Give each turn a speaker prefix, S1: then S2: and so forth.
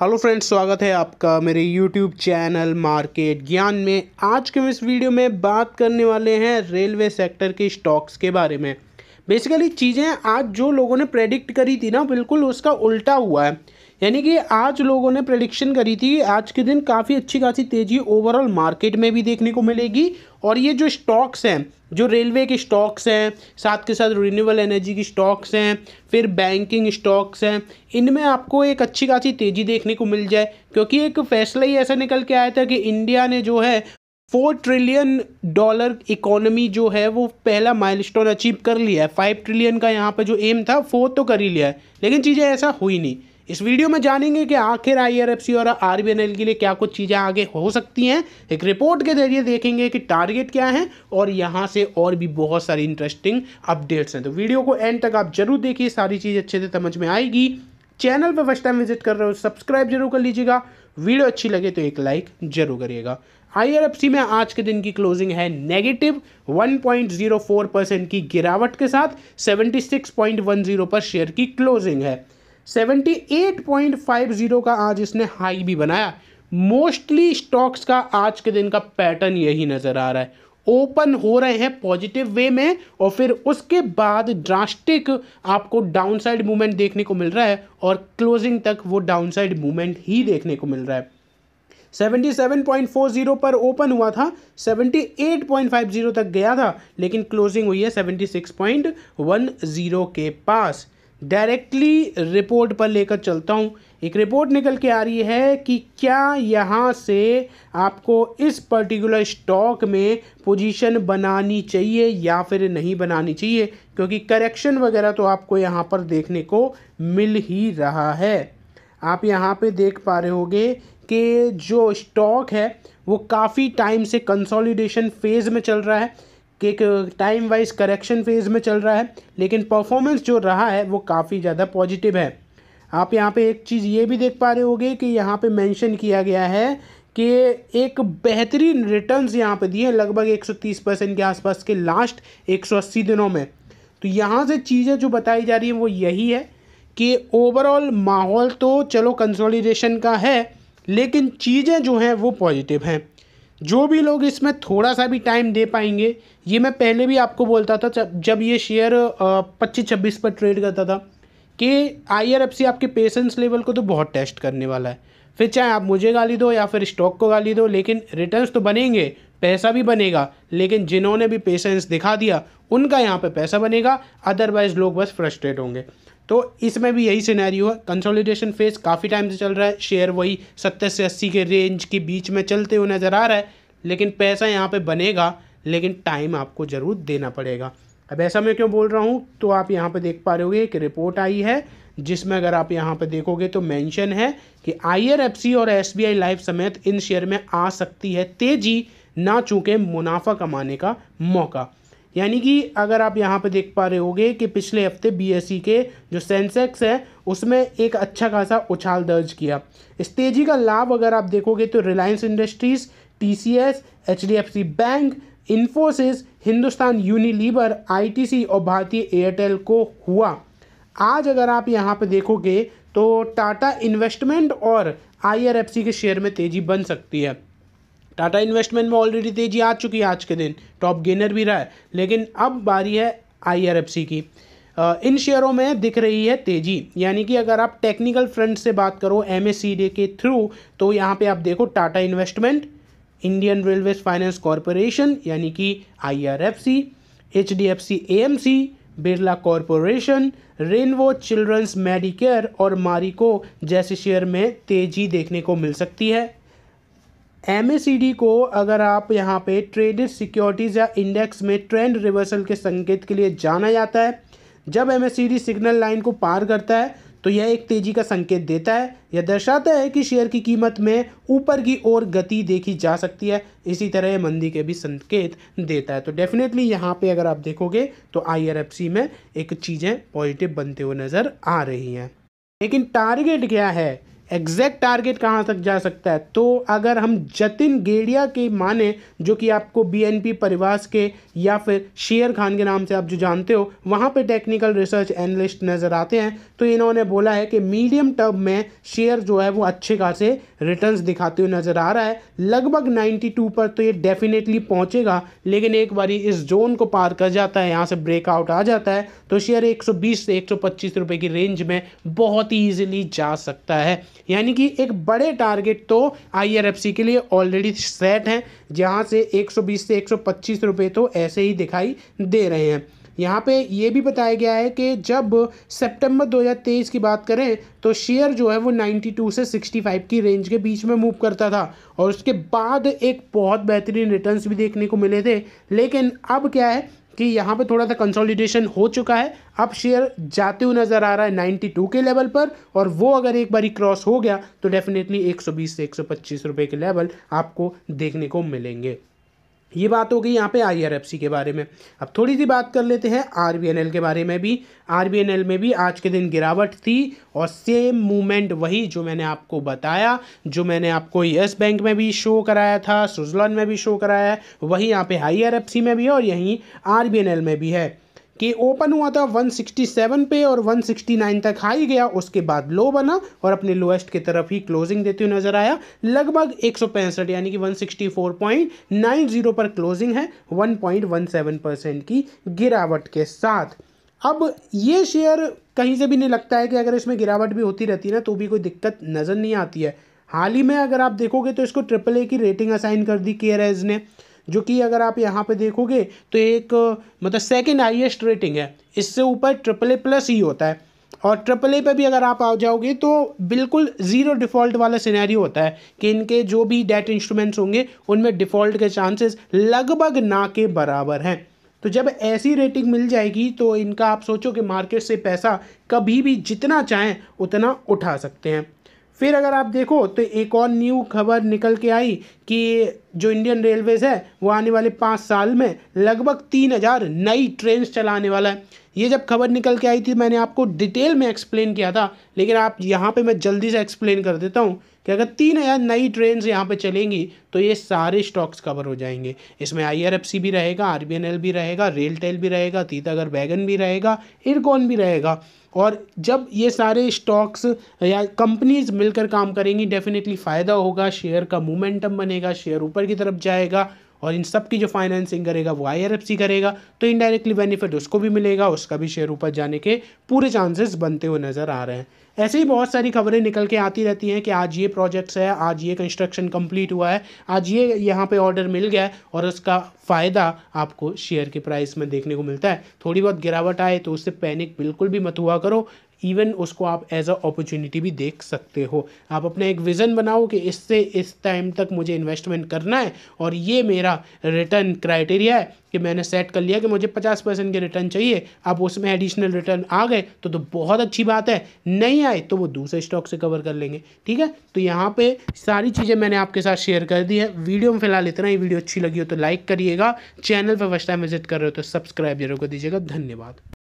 S1: hello friends स्वागत है आपका मेरे यूट्यूब चैनल मार्केट ज्ञान में आज के इस वीडियो में बात करने वाले हैं रेलवे सेक्टर के स्टॉक्स के बारे में बेसिकली चीज़ें आज जो लोगों ने प्रेडिक्ट करी थी ना बिल्कुल उसका उल्टा हुआ है यानी कि आज लोगों ने प्रडिक्शन करी थी आज के दिन काफ़ी अच्छी खासी तेज़ी ओवरऑल मार्केट में भी देखने को मिलेगी और ये जो स्टॉक्स हैं जो रेलवे के स्टॉक्स हैं साथ के साथ रीन्यूबल एनर्जी की स्टॉक्स हैं फिर बैंकिंग स्टॉक्स हैं इनमें आपको एक अच्छी खासी तेज़ी देखने को मिल जाए क्योंकि एक फैसला ही ऐसा निकल के आया था कि इंडिया ने जो है फोर ट्रिलियन डॉलर इकोनॉमी जो है वो पहला माइलस्टोन अचीव कर लिया है फाइव ट्रिलियन का यहाँ पर जो एम था फोर तो कर ही लिया है लेकिन चीज़ें ऐसा हुई नहीं इस वीडियो में जानेंगे कि आखिर आई और आरबीएनएल के लिए क्या कुछ चीज़ें आगे हो सकती हैं एक रिपोर्ट के जरिए देखेंगे कि टारगेट क्या है और यहाँ से और भी बहुत सारी इंटरेस्टिंग अपडेट्स हैं तो वीडियो को एंड तक आप जरूर देखिए सारी चीज़ अच्छे से समझ में आएगी चैनल पर फर्स्ट टाइम विजिट कर रहे हो सब्सक्राइब जरूर कर लीजिएगा वीडियो अच्छी लगे तो एक लाइक जरूर करिएगा आई में आज के दिन की क्लोजिंग है नेगेटिव 1.04 परसेंट की गिरावट के साथ 76.10 पर शेयर की क्लोजिंग है 78.50 का आज इसने हाई भी बनाया मोस्टली स्टॉक्स का आज के दिन का पैटर्न यही नज़र आ रहा है ओपन हो रहे हैं पॉजिटिव वे में और फिर उसके बाद ड्रास्टिक आपको डाउनसाइड मूवमेंट देखने को मिल रहा है और क्लोजिंग तक वो डाउनसाइड मूवमेंट ही देखने को मिल रहा है 77.40 पर ओपन हुआ था 78.50 तक गया था लेकिन क्लोजिंग हुई है 76.10 के पास डायरेक्टली रिपोर्ट पर लेकर चलता हूँ एक रिपोर्ट निकल के आ रही है कि क्या यहाँ से आपको इस पर्टिकुलर स्टॉक में पोजीशन बनानी चाहिए या फिर नहीं बनानी चाहिए क्योंकि करेक्शन वगैरह तो आपको यहाँ पर देखने को मिल ही रहा है आप यहाँ पे देख पा रहे होंगे कि जो स्टॉक है वो काफ़ी टाइम से कंसोलिडेशन फेज़ में चल रहा है कि टाइम वाइज करेक्शन फेज़ में चल रहा है लेकिन परफॉर्मेंस जो रहा है वो काफ़ी ज़्यादा पॉजिटिव है आप यहाँ पे एक चीज़ ये भी देख पा रहे होगे कि यहाँ पे मेंशन किया गया है कि एक बेहतरीन रिटर्न्स यहाँ पे दिए हैं लगभग 130 परसेंट के आसपास के लास्ट 180 दिनों में तो यहाँ से चीज़ें जो बताई जा रही हैं वो यही है कि ओवरऑल माहौल तो चलो कंसोलिडेशन का है लेकिन चीज़ें जो हैं वो पॉजिटिव हैं जो भी लोग इसमें थोड़ा सा भी टाइम दे पाएंगे ये मैं पहले भी आपको बोलता था जब ये शेयर पच्चीस छब्बीस पर ट्रेड करता था कि आई आपके पेशेंस लेवल को तो बहुत टेस्ट करने वाला है फिर चाहे आप मुझे गाली दो या फिर स्टॉक को गाली दो लेकिन रिटर्न्स तो बनेंगे पैसा भी बनेगा लेकिन जिन्होंने भी पेशेंस दिखा दिया उनका यहाँ पे पैसा बनेगा अदरवाइज लोग बस फ्रस्ट्रेट होंगे तो इसमें भी यही सिनेरियो है कंसोलिडेशन फेज काफ़ी टाइम से चल रहा है शेयर वही सत्तर से अस्सी के रेंज के बीच में चलते हुए नज़र आ रहा है लेकिन पैसा यहाँ पे बनेगा लेकिन टाइम आपको ज़रूर देना पड़ेगा अब ऐसा मैं क्यों बोल रहा हूँ तो आप यहाँ पे देख पा रहे होगे एक रिपोर्ट आई है जिसमें अगर आप यहाँ पे देखोगे तो मेंशन है कि आई और आई लाइफ समेत इन शेयर में आ सकती है तेज़ी ना चूँकि मुनाफा कमाने का मौका यानी कि अगर आप यहाँ पर देख पा रहे होगे कि पिछले हफ्ते बी e के जो सेंसेक्स है उसमें एक अच्छा खासा उछाल दर्ज किया इस तेज़ी का लाभ अगर आप देखोगे तो Reliance Industries T C S H D F C bank Infosys Hindustan Unilever ITC और भारतीय एयरटेल को हुआ आज अगर आप यहाँ पर देखोगे तो टाटा इन्वेस्टमेंट और आईआरएफसी के शेयर में तेज़ी बन सकती है टाटा इन्वेस्टमेंट में ऑलरेडी तेजी आ चुकी है आज के दिन टॉप गेनर भी रहा है लेकिन अब बारी है आई की इन शेयरों में दिख रही है तेजी यानी कि अगर आप टेक्निकल फ्रंट से बात करो एम के थ्रू तो यहाँ पे आप देखो Tata Investment Indian Railways Finance Corporation यानी कि I R F C H D F C A M C Birla Corporation Rainbow Children's Medicare और मारिको जैसे शेयर में तेजी देखने को मिल सकती है एम को अगर आप यहाँ पे ट्रेडेड सिक्योरिटीज़ या इंडेक्स में ट्रेंड रिवर्सल के संकेत के लिए जाना जाता है जब एम सिग्नल लाइन को पार करता है तो यह एक तेज़ी का संकेत देता है यह दर्शाता है कि शेयर की कीमत में ऊपर की ओर गति देखी जा सकती है इसी तरह यह मंदी के भी संकेत देता है तो डेफिनेटली यहाँ पे अगर आप देखोगे तो आई में एक चीज़ें पॉजिटिव बनते हुए नज़र आ रही हैं लेकिन टारगेट क्या है एग्जैक्ट टारगेट कहाँ तक जा सकता है तो अगर हम जतिन गेड़िया के माने जो कि आपको बीएनपी परिवास के या फिर शेयर खान के नाम से आप जो जानते हो वहाँ पे टेक्निकल रिसर्च एनालिस्ट नज़र आते हैं तो इन्होंने बोला है कि मीडियम टर्म में शेयर जो है वो अच्छे खासे रिटर्न दिखाते हुए नज़र आ रहा है लगभग नाइन्टी पर तो ये डेफिनेटली पहुँचेगा लेकिन एक बार इस जोन को पार कर जाता है यहाँ से ब्रेकआउट आ जाता है तो शेयर एक से एक की रेंज में बहुत ही ईजिली जा सकता है यानी कि एक बड़े टारगेट तो आई के लिए ऑलरेडी सेट हैं जहाँ से 120 से 125 रुपए तो ऐसे ही दिखाई दे रहे हैं यहाँ पे ये भी बताया गया है कि जब सितंबर 2023 की बात करें तो शेयर जो है वो 92 से 65 की रेंज के बीच में मूव करता था और उसके बाद एक बहुत बेहतरीन रिटर्न्स भी देखने को मिले थे लेकिन अब क्या है कि यहाँ पे थोड़ा सा कंसोलिडेशन हो चुका है अब शेयर जाते हुए नज़र आ रहा है 92 के लेवल पर और वो अगर एक बारी क्रॉस हो गया तो डेफिनेटली 120 से 125 रुपए के लेवल आपको देखने को मिलेंगे ये बात हो गई यहाँ पे आईआरएफसी के बारे में अब थोड़ी सी बात कर लेते हैं आरबीएनएल के बारे में भी आरबीएनएल में भी आज के दिन गिरावट थी और सेम मूवमेंट वही जो मैंने आपको बताया जो मैंने आपको यस बैंक में भी शो कराया था सुजलॉन में भी शो कराया है वही यहाँ पे आई में भी है और यहीं आर में भी है कि ओपन हुआ था 167 पे और 169 तक हाई गया उसके बाद लो बना और अपने लोएस्ट की तरफ ही क्लोजिंग देते हुए नजर आया लगभग एक यानी कि 164.90 पर क्लोजिंग है 1.17 परसेंट की गिरावट के साथ अब ये शेयर कहीं से भी नहीं लगता है कि अगर इसमें गिरावट भी होती रहती है ना तो भी कोई दिक्कत नज़र नहीं आती है हाल ही में अगर आप देखोगे तो इसको ट्रिपल ए की रेटिंग असाइन कर दी केयर ने जो कि अगर आप यहाँ पे देखोगे तो एक मतलब सेकेंड हाइएस्ट रेटिंग है इससे ऊपर ट्रिपल ए प्लस ही होता है और ट्रिपल ए पे भी अगर आप आ जाओगे तो बिल्कुल ज़ीरो डिफ़ॉल्ट वाला सिनेरियो होता है कि इनके जो भी डेट इंस्ट्रूमेंट्स होंगे उनमें डिफ़ॉल्ट के चांसेस लगभग ना के बराबर हैं तो जब ऐसी रेटिंग मिल जाएगी तो इनका आप सोचो कि मार्केट से पैसा कभी भी जितना चाहें उतना उठा सकते हैं फिर अगर आप देखो तो एक और न्यू खबर निकल के आई कि जो इंडियन रेलवेज़ है वो आने वाले पाँच साल में लगभग तीन हज़ार नई ट्रेन चलाने वाला है ये जब खबर निकल के आई थी मैंने आपको डिटेल में एक्सप्लेन किया था लेकिन आप यहाँ पे मैं जल्दी से एक्सप्लेन कर देता हूँ कि अगर तीन हज़ार नई ट्रेन यहाँ पे चलेंगी तो ये सारे स्टॉक्स कवर हो जाएंगे इसमें आई भी रहेगा आर भी रहेगा रेल टेल भी रहेगा तीतागढ़ बैगन भी रहेगा इरकॉन भी रहेगा और जब ये सारे स्टॉक्स या कंपनीज मिलकर काम करेंगी डेफिनेटली फ़ायदा होगा शेयर का मोमेंटम बनेगा शेयर ऊपर की तरफ जाएगा और इन सब की जो फाइनेंसिंग करेगा वो आई करेगा तो इनडायरेक्टली बेनिफिट उसको भी मिलेगा उसका भी शेयर ऊपर जाने के पूरे चांसेस बनते हुए नज़र आ रहे हैं ऐसे ही बहुत सारी खबरें निकल के आती रहती हैं कि आज ये प्रोजेक्ट्स है आज ये कंस्ट्रक्शन कंप्लीट हुआ है आज ये यहाँ पे ऑर्डर मिल गया है और उसका फ़ायदा आपको शेयर के प्राइस में देखने को मिलता है थोड़ी बहुत गिरावट आए तो उससे पैनिक बिल्कुल भी मत हुआ करो इवन उसको आप एज अ अपॉर्चुनिटी भी देख सकते हो आप अपना एक विज़न बनाओ कि इससे इस टाइम तक मुझे इन्वेस्टमेंट करना है और ये मेरा रिटर्न क्राइटेरिया है कि मैंने सेट कर लिया कि मुझे पचास परसेंट के रिटर्न चाहिए आप उसमें एडिशनल रिटर्न आ गए तो तो बहुत अच्छी बात है नहीं आए तो वो दूसरे स्टॉक से कवर कर लेंगे ठीक है तो यहाँ पे सारी चीज़ें मैंने आपके साथ शेयर कर दी है वीडियो में फिलहाल इतना ही वीडियो अच्छी लगी हो तो लाइक करिएगा चैनल पर फर्स्ट टाइम विजिट कर रहे हो तो सब्सक्राइब जरूर कर दीजिएगा धन्यवाद